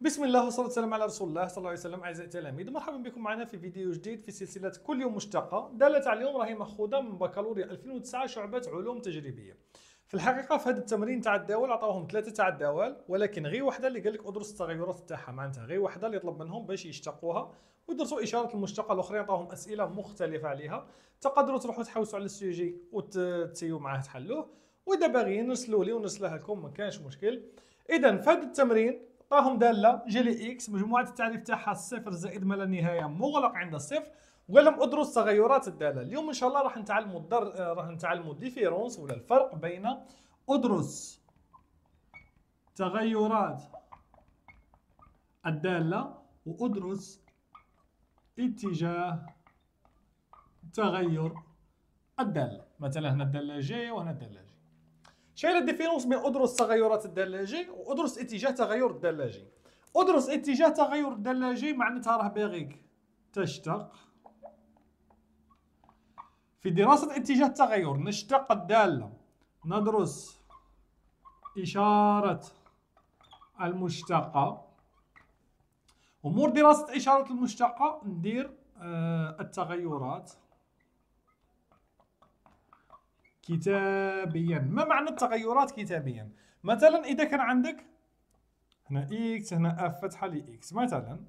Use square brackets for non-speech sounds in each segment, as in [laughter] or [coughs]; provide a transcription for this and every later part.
بسم الله والصلاة والسلام على رسول الله صلى الله عليه وسلم أعزائي التلاميذ مرحبا بكم معنا في فيديو جديد في سلسلة كل يوم مشتقة دالة على اليوم راهي مأخوذة من بكالوريا 2009 شعبة علوم تجريبية في الحقيقة في هذا التمرين تاع الدول عطاوهم ثلاثة تاع الدول ولكن غير واحدة اللي قال لك ادرس التغيرات تاعها معناتها غير واحدة اللي طلب منهم باش يشتقوها ويدرسوا إشارة المشتقة الأخرين عطاوهم أسئلة مختلفة عليها تقدروا تروحوا تحوسوا على السوجي وتسيو معاه تحلوه وإذا باغيين نرسلوا لي ونرسلها لكم ما كانش مشكل إذا في هذا التمرين عطاهم داله جي لي اكس مجموعه التعريف تاعها صفر زائد ما لا نهايه مغلق عند الصفر ولم ادرس تغيرات الداله اليوم ان شاء الله راح نتعلموا الدر... راح نتعلموا الديفيرونس ولا الفرق بين ادرس تغيرات الداله وادرس اتجاه تغير الداله مثلا هنا الداله جي وهنا الداله شايله الديفيرونس بين ادرس تغيرات الدلاجي وادرس اتجاه تغير الدلاجي ادرس اتجاه تغير الدلاجي معناتها راه باغيك تشتق في دراسة اتجاه التغير نشتق الدالة ندرس إشارة المشتقة ومور دراسة إشارة المشتقة ندير آه، التغيرات كتابيا ما معنى التغيرات كتابيا مثلا اذا كان عندك هنا اكس هنا اف فتحه لاكس مثلا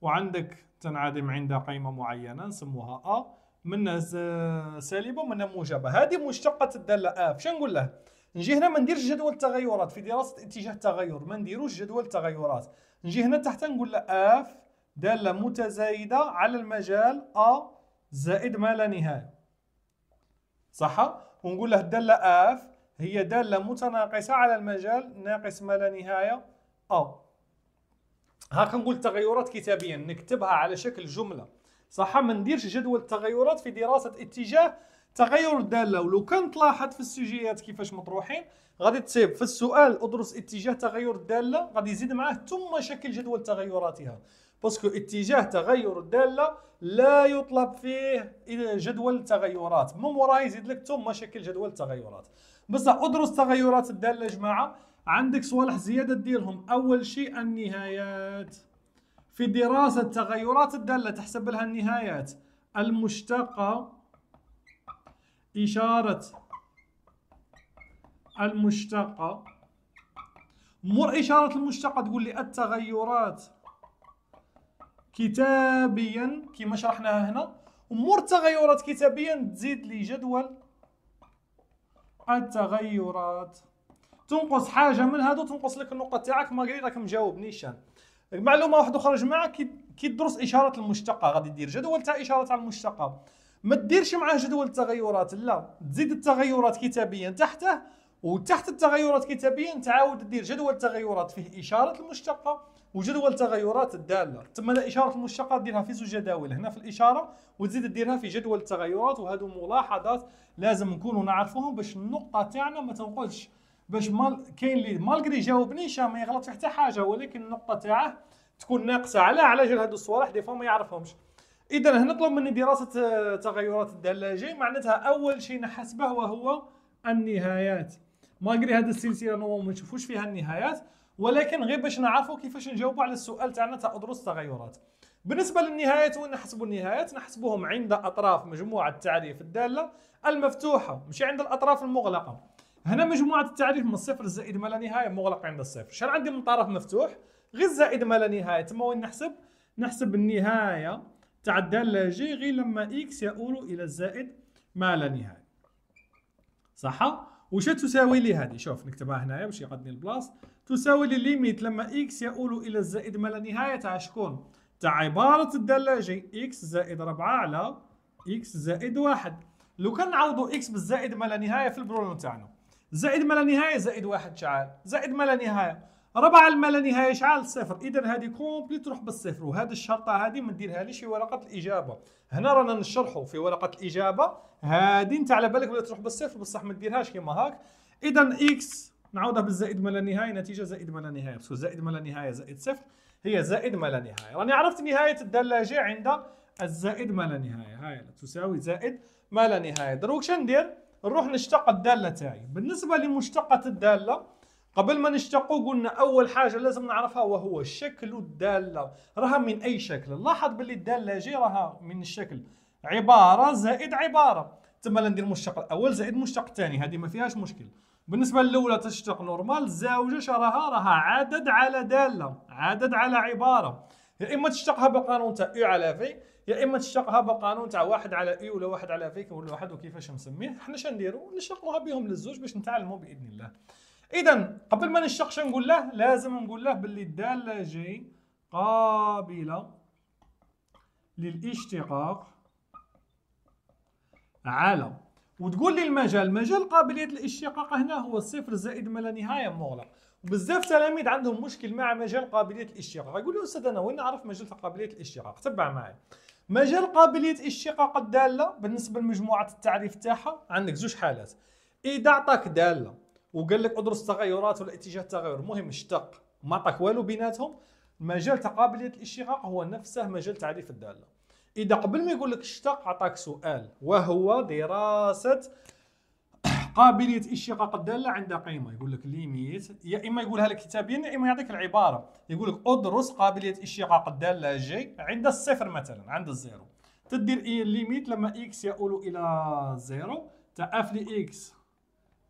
وعندك تنعدم عند قيمه معينه نسموها ا منها سالبه ومنها موجبه هذه مشتقه الداله اف شنو نقول له نجي هنا ما نديرش جدول التغيرات في دراسه اتجاه التغير ما نديروش جدول التغيرات نجي هنا تحت نقول له اف داله متزايده على المجال ا زائد ما لا نهايه صح ونقول له الدالة اف هي دالة متناقصة على المجال ناقص ما لا نهاية او هاكا نقول التغيرات كتابيا نكتبها على شكل جملة صح ما نديرش جدول التغيرات في دراسة اتجاه تغير الدالة ولو كان تلاحظ في السجيات كيفاش مطروحين غادي تصيب في السؤال ادرس اتجاه تغير الدالة غادي يزيد معاه ثم شكل جدول تغيراتها باسكو اتجاه تغير الداله لا يطلب فيه جدول التغيرات ميمورايز يزيد لك ثم شكل جدول التغيرات بصح ادرس تغيرات الداله يا جماعه عندك صوالح زياده ديرهم اول شيء النهايات في دراسه تغيرات الداله تحسب لها النهايات المشتقه اشاره المشتقه مر اشاره المشتقه تقول لي التغيرات كتابيا كما شرحناها هنا ومور التغيرات كتابيا تزيد لي جدول التغيرات تنقص حاجه من هادو تنقص لك النقطه تاعك ما راك مجاوب نيشان معلومه واحده خرج جماعه كي تدرس اشاره المشتقه غادي دير جدول تاع اشاره تاع المشتقه ما ديرش معاه جدول التغيرات لا تزيد التغيرات كتابيا تحته وتحت التغيرات كتابيا تعاود دير جدول التغيرات فيه اشاره المشتقه وجدول تغيرات الداله تما اشاره المشتقات ديرها في زوج جداول هنا في الاشاره وتزيد ديرها في جدول التغيرات وهذو ملاحظات لازم نكونوا نعرفوهم باش النقطه تاعنا ما تنقلش باش مال كاين اللي مالغري جاوبني شا ما يغلط في حتى حاجه ولكن النقطه تاعه تكون ناقصه على على جال هذو الصوالح دي فوا ما يعرفهمش اذا هنا طلب مني دراسه آه، تغيرات الداله جاي معناتها اول شيء نحسبه وهو النهايات مالغري هذه السلسله ما نشوفوش فيها النهايات ولكن غير باش نعرفوا كيفاش نجاوبوا على السؤال تاعنا تاع ادرس التغيرات بالنسبه للنهايات وين نحسبوا النهايات نحسبوهم عند اطراف مجموعه التعريف الداله المفتوحه ماشي عند الاطراف المغلقه هنا مجموعه التعريف من الصفر الزائد ما لا نهايه مغلق عند الصفر شحال عندي من طرف مفتوح غير الزائد ما لا نهايه تما وين نحسب نحسب النهايه تاع الداله جي غير لما اكس يؤول الى الزائد ما لا نهايه صح وش تساوي لي هذه شوف نكتبها هنايا باش يقعدني البلاص تساوي ليميت لما إكس يؤول إلى الزائد ما لا نهاية تاع شكون؟ تاع عبارة الدلاجة إكس زائد 4 على إكس زائد 1 لو كان نعوضوا إكس بالزائد ما لا نهاية في البروبلم تاعنا زائد ما لا نهاية زائد 1 شعال زائد ما لا نهاية 4 ما لا نهاية شعال صفر إذا هذه كومبلي تروح بالصفر وهذه الشرطة هذه ما ليش في ورقة الإجابة هنا رانا نشرحوا في ورقة الإجابة هذه أنت على بالك ولا تروح بالصفر بصح ما نديرهاش كيما هاك إذا إكس نعوضها بالزائد ما لا نهايه نتيجه زائد ما لا نهايه بس زائد ما لا نهايه زائد صفر هي زائد ما لا نهايه راني عرفت نهايه الداله ج عند الزائد ما لا نهايه هاي تساوي زائد ما لا نهايه دروك شندير نروح نشتق الداله تاعي بالنسبه لمشتقه الداله قبل ما نشتقوا قلنا اول حاجه لازم نعرفها وهو شكل الداله راها من اي شكل لاحظ باللي الداله جي راها من الشكل عباره زائد عباره تما ندير المشتق الاول زائد المشتق الثاني هذه ما فيهاش مشكل بالنسبه للاولى تشتق نورمال الزاوجه شراها راها عدد على داله عدد على عباره يا اما تشتقها بقانون تاع او على في يا اما تشتقها بقانون تاع واحد على اي ولا واحد على في كنولوا واحد وكيفاش نسميه حنا شنديرو نشتقوها بهم للزوج باش نتعلموا باذن الله اذا قبل ما شنو نقول له لازم نقول له باللي الداله جي قابله للاشتقاق على وتقول لي المجال مجال قابليه الاشتقاق هنا هو الصفر زائد ما لا نهايه مغلق بزاف تلاميذ عندهم مشكل مع مجال قابليه الاشتقاق يقول لي استاذ انا وين نعرف مجال قابليه الاشتقاق تبع معي مجال قابليه اشتقاق الداله بالنسبه لمجموعه التعريف تاعها عندك زوج حالات اذا عطاك داله وقال لك ادرس التغيرات ولا اتجاه التغير المهم اشتق ما عطاك والو بيناتهم مجال تقابليه الاشتقاق هو نفسه مجال تعريف الداله اذا قبل ما يقول لك اشتق عطاك سؤال وهو دراسه قابليه اشتقاق الداله عند قيمه يقول لك ليميت يا اما يقولها لك كتابيا يا اما يعطيك العباره يقول لك ادرس قابليه اشتقاق الداله جي عند الصفر مثلا عند الزيرو تدير ايه الليميت لما اكس يؤول الى زيرو تاع اف لي اكس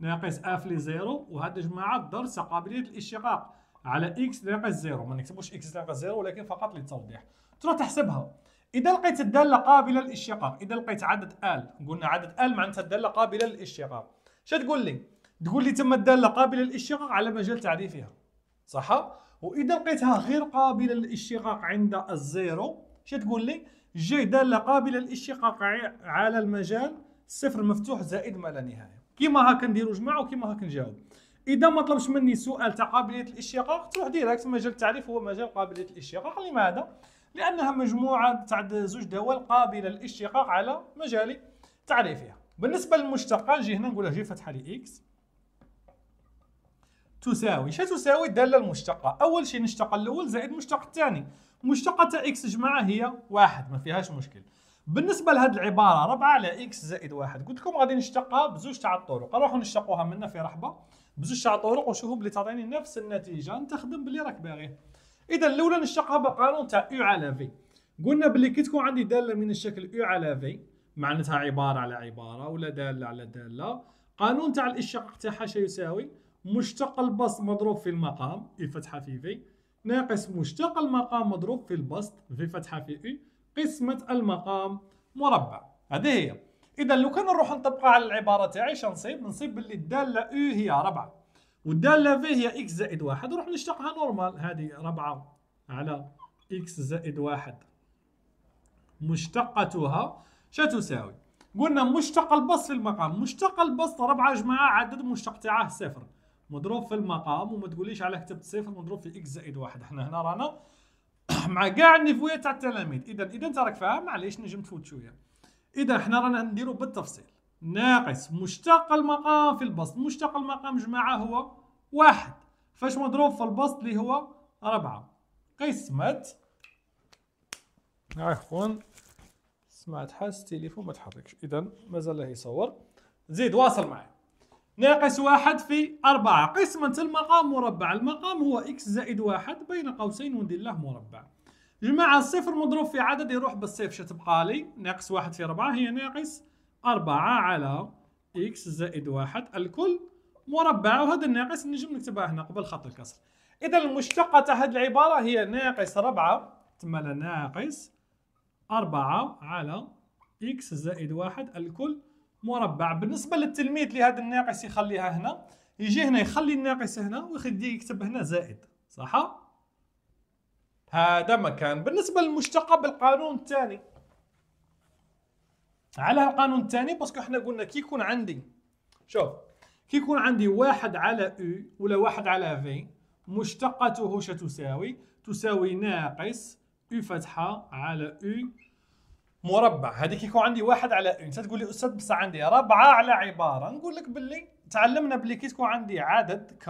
ناقص اف لي زيرو وهذا جماعة درس قابليه الاشتقاق على اكس ناقص زيرو ما نكتبوش اكس ناقص زيرو ولكن فقط للتوضيح تروح تحسبها إذا لقيت الدالة قابلة للإشتقاق إذا لقيت عدد آل قلنا عدد آل معناتها الدالة قابلة للإشتقاق شنو تقول لي؟ تقول لي تم الدالة قابلة للإشتقاق على مجال تعريفها صح؟ وإذا لقيتها غير قابلة للإشتقاق عند الزيرو شنو تقول لي؟ جي دالة قابلة للإشتقاق على المجال صفر مفتوح زائد ما لا نهاية كيما ها نديرو جماعة وكيما ها نجاوب إذا ما طلبش مني سؤال تاع قابلية الإشتقاق تروح ديريكت مجال التعريف هو مجال قابلية الإشتقاق لماذا؟ لأنها مجموعة تاع زوج دول قابلة للاشتقاق على مجال تعريفها بالنسبة للمشتقة نجي هنا نقولها جي فتحة لي اكس تساوي شنو تساوي الدالة المشتقة أول شيء نشتق الأول زائد المشتق الثاني مشتقة تاع إكس جماعة هي واحد ما فيهاش مشكل بالنسبة لهاد العبارة 4 على إكس زائد واحد قلت لكم غادي نشتقها بزوج تاع الطرق نروحو نشتقوها منا في رحبة بزوج تاع الطرق وشوفوا بلي تعطيني نفس النتيجة نتخدم بلي راك باغيه اذا لولا نشتقها بقانون تاع او على في قلنا باللي كي تكون عندي داله من الشكل او على في معناتها عباره على عباره ولا داله على داله قانون تاع الاشتقاق تاعها يساوي مشتق البسط مضروب في المقام اي فتحه في في ناقص مشتق المقام مضروب في البسط في فتحه في اي قسمه المقام مربع هذه هي اذا لو كان نروح نطبقها على العباره تاعي شنصيب نصيب باللي الداله او هي ربعه والداله في هي اكس زائد واحد نروح نشتقها نورمال هذه ربعة على اكس زائد واحد مشتقتها شتساوي قلنا مشتق البسط في المقام مشتق البسط ربعة جماعة عدد مشتق تاعه صفر مضروب في المقام وما تقوليش على كتبت صفر مضروب في اكس زائد واحد احنا هنا رانا [coughs] مع كاع النيفويات تاع التلاميذ اذا اذا انت راك فاهم معليش نجم تفوت شويه اذا احنا رانا نديرو بالتفصيل ناقص مشتق المقام في البسط مشتق المقام جماعة هو واحد فاش مضروب في البسط اللي هو ربعة قسمة عفوا سمعت حاس التليفون ما تحركش اذا مازال يصور زيد واصل معي ناقص واحد في أربعة قسمة المقام مربع المقام هو إكس زائد واحد بين قوسين وندير له مربع جماعة الصفر مضروب في عدد يروح بالصفر شتبقى لي ناقص واحد في أربعة هي ناقص 4 على اكس زائد واحد الكل مربع وهذا الناقص نجم نكتبها هنا قبل خط الكسر اذا المشتقه تاع هذه العباره هي ناقص 4 تما ناقص 4 على اكس زائد واحد الكل مربع بالنسبه للتلميذ لهذا الناقص يخليها هنا يجي هنا يخلي الناقص هنا ويخلي يكتب هنا زائد صح هذا مكان بالنسبه للمشتقه بالقانون الثاني على القانون الثاني باسكو حنا قلنا كي يكون عندي شوف كي يكون عندي واحد على او ولا واحد على في مشتقته شتساوي تساوي ناقص او فتحة على او مربع هذيك يكون عندي واحد على او انت تقول لي استاذ بصح عندي ربعة على عبارة نقول لك باللي تعلمنا باللي كي تكون عندي عدد ك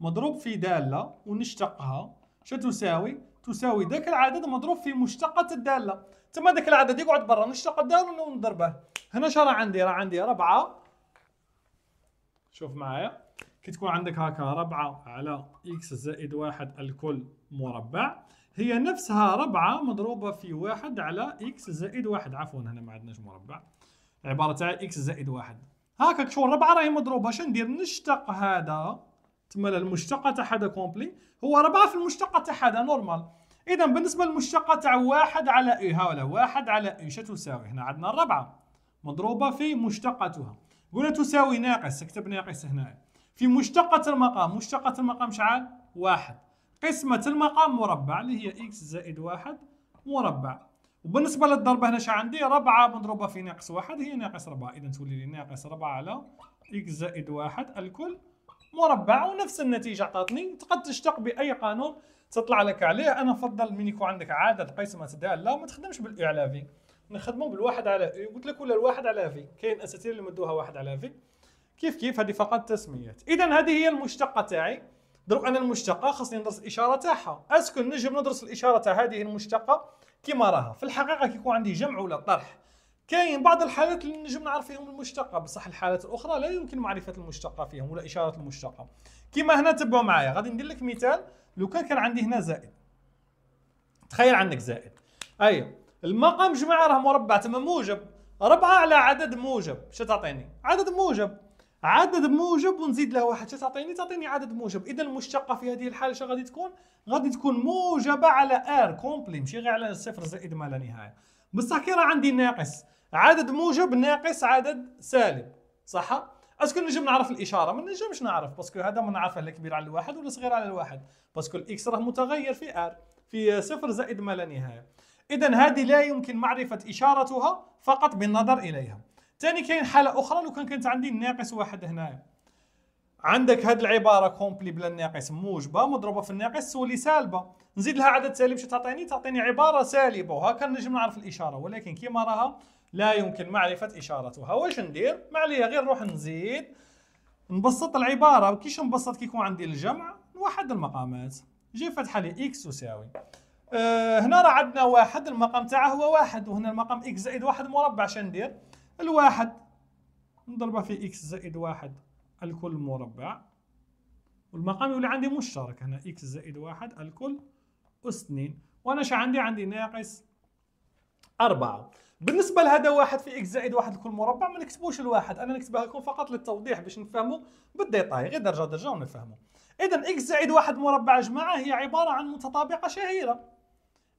مضروب في دالة ونشتقها شتساوي تساوي ذاك العدد مضروب في مشتقة الدالة تما ذاك العدد يقعد برا نشتق الدالة ونضربه هنا شرا عندي راه عندي ربعة شوف معايا كي تكون عندك هكا ربعة على إكس زائد واحد الكل مربع هي نفسها ربعة مضروبة في واحد على إكس زائد واحد عفوا هنا ما عندناش مربع عبارة تاع إكس زائد واحد هكا شو الربعة راهي مضروبة شندير نشتق هذا تما المشتقه تاع حدا كومبلي هو ربعه في المشتقه تاع حدا نورمال اذا بالنسبه للمشتقه تاع واحد على اي ها ولا واحد على اي تساوي هنا عندنا الربعه مضروبه في مشتقتها قلنا تساوي ناقص اكتب ناقص هنا في مشتقه المقام مشتقه المقام شحال واحد قسمه المقام مربع اللي هي اكس زائد واحد مربع وبالنسبه للضربه هنا شحال عندي ربعة مضروبه في ناقص واحد هي ناقص ربعة اذا تولي لي ناقص ربعة على اكس زائد واحد الكل مربع ونفس النتيجه عطاتني تقد تشتق باي قانون تطلع لك عليه انا افضل من يكون عندك عدد قيسمه داله ما تخدمش بالاي على في نخدموا بالواحد على اي قلت لك ولا الواحد على في كاين اساتذه اللي مدوها واحد على في كيف كيف هذه فقط تسميات اذا هذه هي المشتقه تاعي دروك انا المشتقه خاصني ندرس الاشاره تاعها اسكن نجم ندرس الاشاره تاع هذه المشتقه كما راها في الحقيقه كيكون عندي جمع ولا طرح كاين بعض الحالات اللي نجم نعرف فيهم المشتقه بصح الحالات الاخرى لا يمكن معرفه المشتقه فيهم ولا اشاره المشتقه كيما هنا تبعوا معايا غادي ندير لك مثال لو كان كان عندي هنا زائد تخيل عندك زائد أي المقام جمعة راه مربع تما موجب ربعه على عدد موجب شو تعطيني عدد موجب عدد موجب ونزيد له واحد شو تعطيني تعطيني عدد موجب اذا المشتقه في هذه الحاله شو غادي تكون غادي تكون موجبه على R كومبلي ماشي غير على صفر زائد ما لا نهايه بصح كي راه عندي ناقص عدد موجب ناقص عدد سالب صح اسكو نجم نعرف الاشاره ما نجمش نعرف باسكو هذا ما نعرفه لا كبير على الواحد ولا صغير على الواحد باسكو الاكس راه متغير في ار في صفر زائد ما لا نهايه اذا هذه لا يمكن معرفه اشارتها فقط بالنظر اليها ثاني كاين حاله اخرى لو كان كانت عندي ناقص واحد هنايا عندك هاد العباره كومبلي بلا الناقص موجبه مضروبه في الناقص تولي سالبه نزيد لها عدد سالب شو تعطيني تعطيني عباره سالبه وهكا نجم نعرف الاشاره ولكن كيما راها لا يمكن معرفة إشارتها واش ندير ما عليا غير نروح نزيد نبسط العبارة وكيش نبسط كي يكون عندي الجمع نوحد المقامات جي فتحة لي إكس تساوي أه، هنا راه عندنا واحد المقام تاعه هو واحد وهنا المقام إكس زائد واحد مربع شندير الواحد نضربه في إكس زائد واحد الكل مربع والمقام يولي عندي مشترك هنا إكس زائد واحد الكل أس 2 وأنا شا عندي عندي ناقص أربعة بالنسبة لهذا واحد في إكس زائد واحد لكل مربع ما نكتبوش الواحد أنا نكتبها لكم فقط للتوضيح باش نفهموا بالديطاي غير درجة درجة ونفهموا إذا إكس زائد واحد مربع جماعة هي عبارة عن متطابقة شهيرة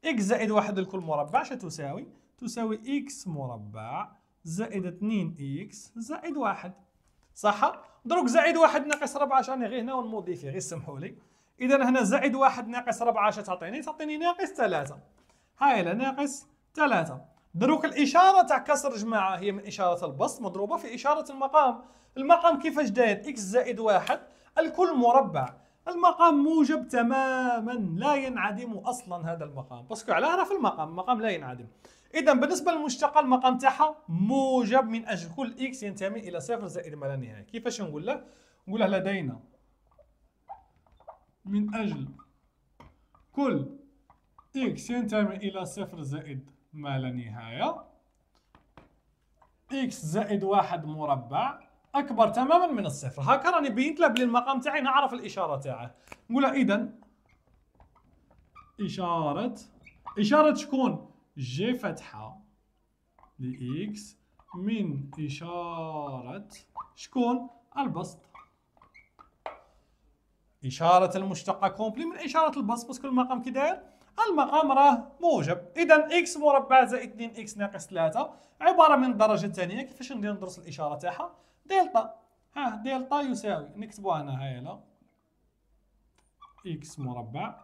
إكس زائد واحد لكل مربع شتساوي؟ تساوي إكس مربع زائد 2 إكس زائد واحد صح؟ دروك زائد واحد ناقص ربعة شاني غير هنا ونموديفي غير سمحوا لي إذا هنا زائد واحد ناقص ربعة شتعطيني تعطيني ناقص ثلاثة هاي لا ناقص ثلاثة دروك الإشارة تاع كسر جماعة هي من إشارة البسط مضروبة في إشارة المقام المقام كيفاش داير إكس زائد واحد الكل مربع المقام موجب تماما لا ينعدم أصلا هذا المقام باسكو علاه راه في المقام المقام لا ينعدم إذا بالنسبة للمشتقة المقام تاعها موجب من أجل كل إكس ينتمي إلى صفر زائد ما لا نهاية كيفاش نقول له نقول له لدينا من أجل كل إكس ينتمي إلى صفر زائد ما لا نهاية إكس زائد واحد مربع أكبر تماما من الصفر هكا راني بينت لها بلي المقام تاعي نعرف الإشارة تاعه نقولها إذا إشارة إشارة شكون جي فتحة لإكس من إشارة شكون البسط إشارة المشتقة كومبلي من إشارة البسط باسكو المقام كي داير المقام راه موجب اذا اكس مربع زائد 2 اكس ناقص 3 عباره من درجه ثانيه كيفاش ندير ندرس الاشاره تاعها دلتا ها دلتا يساوي نكتبوها هنا هايله اكس مربع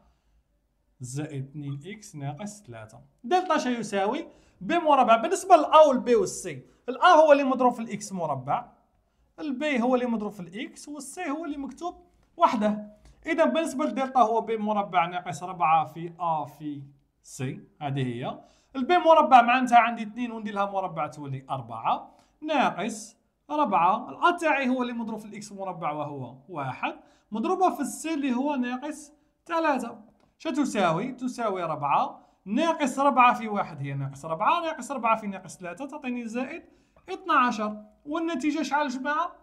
زائد 2 اكس ناقص 3 دلتا شا يساوي بي مربع بالنسبه للأ والبي والسي الأ هو اللي مضروب في الاكس مربع البي هو اللي مضروب في الاكس والسي هو اللي مكتوب وحده اذا بالنسبه لدلتا هو ب مربع ناقص 4 في ا في سي هذه هي البي مربع معناتها عندي 2 وندير لها مربع تولي 4 ناقص 4 الا تاعي هو اللي مضروب في الاكس مربع وهو 1 مضروبه في السي اللي هو ناقص 3 شتساوي تساوي 4 ناقص 4 في 1 هي ناقص 4 ناقص 4 في ناقص 3 تعطيني زائد 12 والنتيجه شحال جماعه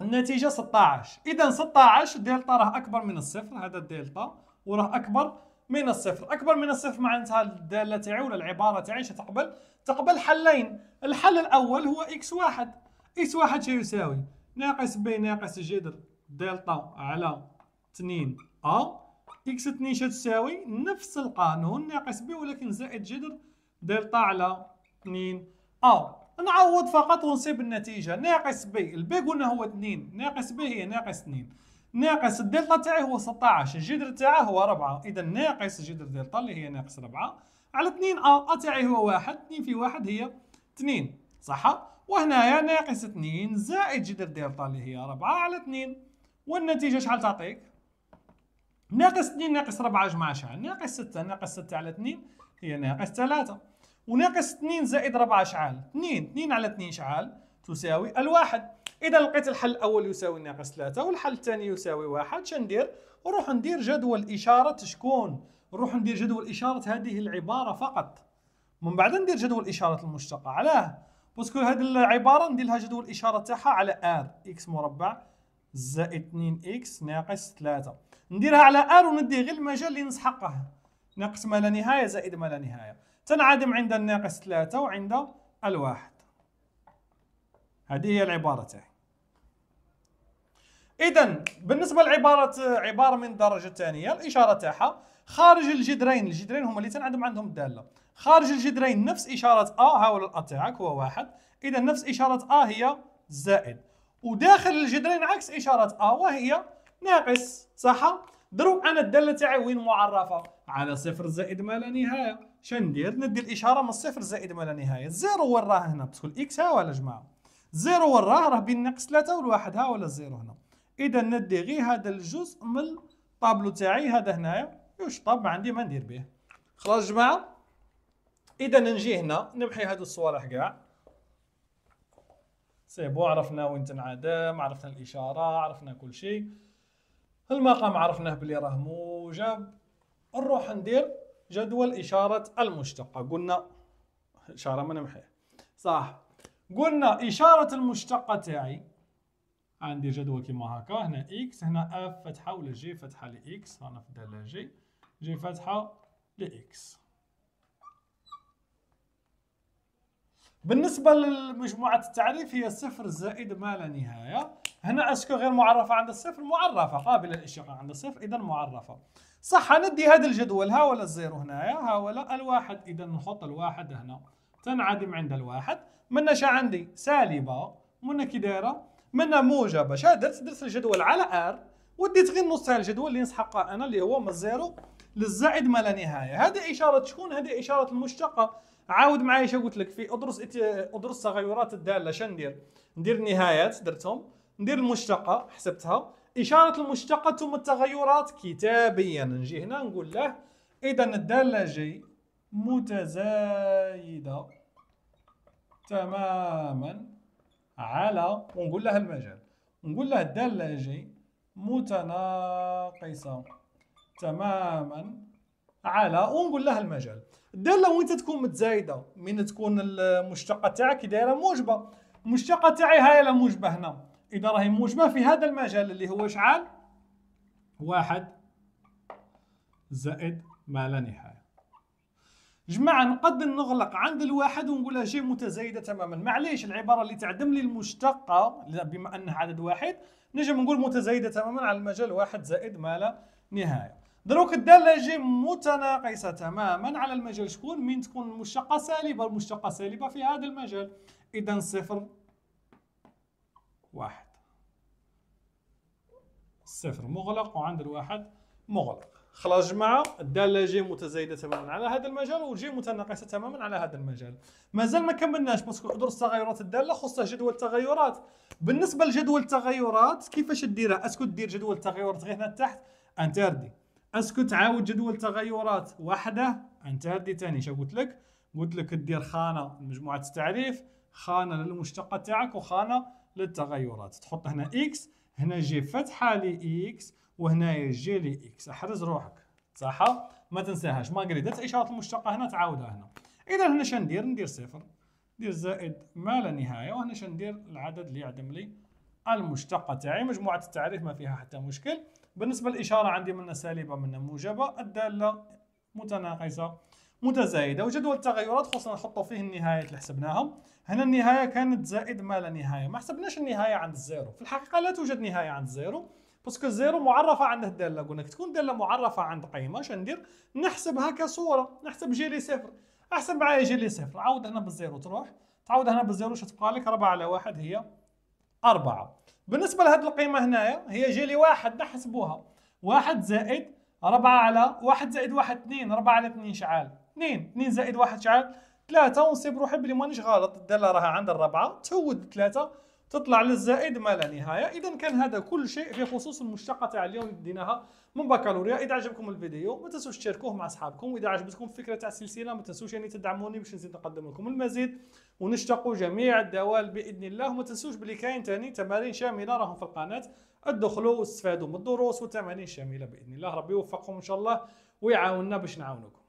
النتيجة 16 إذا 16 دلتا راه أكبر من الصفر هذا الدلتا وراه أكبر من الصفر أكبر من الصفر معناتها الدالة تاعي ولا العبارة تاعي تقبل تقبل حلين الحل الأول هو إكس واحد إكس واحد شو يساوي ناقص ب ناقص جذر دلتا على 2 أ إكس 2 شو تساوي نفس القانون ناقص ب ولكن زائد جذر دلتا على 2 أ نعوض فقط ونصيب النتيجه ناقص بي البي قلنا هو 2 ناقص بي هي ناقص 2 ناقص الدلتا تاعي هو 16 الجذر تاعه هو 4 اذا ناقص جذر دلتا اللي هي ناقص 4 على 2 ا ا تاعي هو 1 2 في 1 هي 2 صح وهنايا ناقص 2 زائد جذر دلتا اللي هي 4 على 2 والنتيجه شحال تعطيك ناقص 2 ناقص 4 جمع شحال ناقص 6 ناقص 6 على 2 هي ناقص 3 وناقص 2 زائد 4 شعال 2 2 على 2 شعال تساوي الواحد اذا لقيت الحل الاول يساوي ناقص 3 والحل الثاني يساوي 1 شندير نروح ندير جدول اشاره شكون نروح ندير جدول اشاره هذه العباره فقط من بعد ندير جدول اشاره المشتقه علاه باسكو هذه العباره ندير لها جدول اشاره تاعها على ار اكس مربع زائد 2 اكس ناقص 3 نديرها على ار وندي غير المجال اللي نسحقه ناقص ما لا نهايه زائد ما لا نهايه تنعدم عند الناقص 3 وعند الواحد هذه هي العبارة تاعي إذا بالنسبة لعبارة عبارة من الدرجة الثانية الإشارة تاعها خارج الجدرين الجدرين هما اللي تنعدم عندهم الدالة خارج الجدرين نفس إشارة أ هاول الأ تاعك هو واحد إذا نفس إشارة أ هي زائد وداخل الجدرين عكس إشارة أ وهي ناقص صح؟ درو أنا الدالة تاعي وين معرفة؟ على صفر زائد ما لا نهاية شندير ندي الاشاره من الصفر زائد ما لا نهايه زيرو وين راه هنا باسكو الاكس ها ولا جماعه زيرو وين راه راه بين ناقص 3 والواحد ها ولا الزيرو هنا اذا ندي غير هذا الجزء من الطابلو تاعي هذا هنايا طاب ما عندي ما ندير به خلاص جماعه اذا نجي هنا نمحي هادو الصوالح كاع سي بون عرفنا وين تنعدم عرفنا الاشاره عرفنا كل شيء المقام عرفناه بلي راه موجب نروح ندير جدول إشارة المشتقة قلنا إشارة منمحية صح قلنا إشارة المشتقة تاعي عندي جدول كيما هكا هنا إكس هنا أف فتحة ولا جي فتحة لإكس هنا في الدالة جي جي فتحة لإكس بالنسبة لمجموعة التعريف هي صفر زائد ما لا نهاية هنا اسكو غير معرفه عند الصفر معرفه قابله للاشتقاق عند الصفر اذا معرفه صح ندي هذا الجدول ها ولا الزيرو هنايا ها ولا الواحد اذا نحط الواحد هنا تنعدم عند الواحد منا شا عندي سالبه منا كي دايره منا موجبه شا درت درت الجدول على ار وديت غير نص تاع الجدول اللي نسحقها انا اللي هو من الزيرو للزائد ما لا نهايه هذه اشاره شكون هذه اشاره المشتقه عاود معايا شا قلت لك في ادرس ادرس تغيرات الداله شندير ندير نهايات درتهم ندير المشتقه حسبتها اشاره المشتقه ثم التغيرات كتابيا نجي هنا نقول له اذا الداله جي متزايده تماما على ونقول لها المجال نقول له الداله جي متناقصه تماما على ونقول لها المجال الداله وين تكون متزايده من تكون المشتقه تاعك دايره موجبه المشتقه تاعي هاي لا موجبه هنا اذا راهي موجبة في هذا المجال اللي هو إشعال واحد زائد ما لا نهاية جماعة نقدر نغلق عند الواحد ونقولها جي متزايدة تماما معليش العبارة اللي تعدم لي المشتقة بما أنها عدد واحد نجم نقول متزايدة تماما على المجال واحد زائد ما لا نهاية دروك الدالة جي متناقصة تماما على المجال شكون من تكون المشتقة سالبة المشتقة سالبة في هذا المجال إذا صفر واحد صفر مغلق وعند الواحد مغلق خلاص جماعه الداله جي متزايده تماما على هذا المجال وجي متناقصه تماما على هذا المجال مازال ما كملناش باسكو حضور تغيرات الداله خصها جدول التغيرات بالنسبه لجدول التغيرات كيفاش ديرها اسكو دير جدول التغيرات غير هنا تحت انتردي اسكو تعاود جدول التغيرات وحده انتردي ثاني شنو قلت لك قلت لك دير خانه لمجموعه التعريف خانه للمشتقة تاعك وخانه للتغيرات تحط هنا اكس هنا جي فتحه اكس وهنايا جي اكس احرز روحك صح ما تنساهاش ما قريت درت اشاره المشتقه هنا تعاودها هنا اذا هنا شندير ندير صفر ندير زائد ما لا نهايه وهنا شندير العدد اللي يعدم لي المشتقه تاعي مجموعه التعريف ما فيها حتى مشكل بالنسبه للاشاره عندي منها سالبه منها موجبه الداله متناقصه متزايده وجدول التغيرات خصنا نحطوا فيه النهايات اللي حسبناهم هنا النهايه كانت زائد ما لا نهايه ما حسبناش النهايه عند الزيرو في الحقيقه لا توجد نهايه عند الزيرو باسكو الزيرو معرفه عند الداله قلنا تكون داله معرفه عند قيمه اش ندير نحسبها كصوره نحسب جي لي صفر احسب معايا جي لي صفر عاود هنا بالزيرو تروح تعاود هنا بالزيرو شتبقى لك 4 على 1 هي 4 بالنسبه لهذه القيمه هنايا هي جي لي واحد نحسبوها واحد زائد 4 على 1 زائد 1 2 4 على 2 شعال 2 2 زائد 1 شحال 3 ونصيب روحي بلي مانيش غلط الداله راها عند الرابعه تهود 3 تطلع للزائد ما لا نهايه اذا كان هذا كل شيء في خصوص المشتقه تاع اليوم اللي بديناها من بكالوريا اذا عجبكم الفيديو ما تنسوش تشاركوه مع اصحابكم واذا عجبتكم الفكره تاع السلسله ما تنسوش يعني تدعموني باش نزيد نقدم لكم المزيد ونشتقوا جميع الدوال باذن الله وما تنسوش بلي كاين ثاني تمارين شامله راهم في القناه ادخلوا واستفادوا من الدروس والتمارين الشامله باذن الله ربي يوفقكم ان شاء الله ويعاوننا باش نعاونكم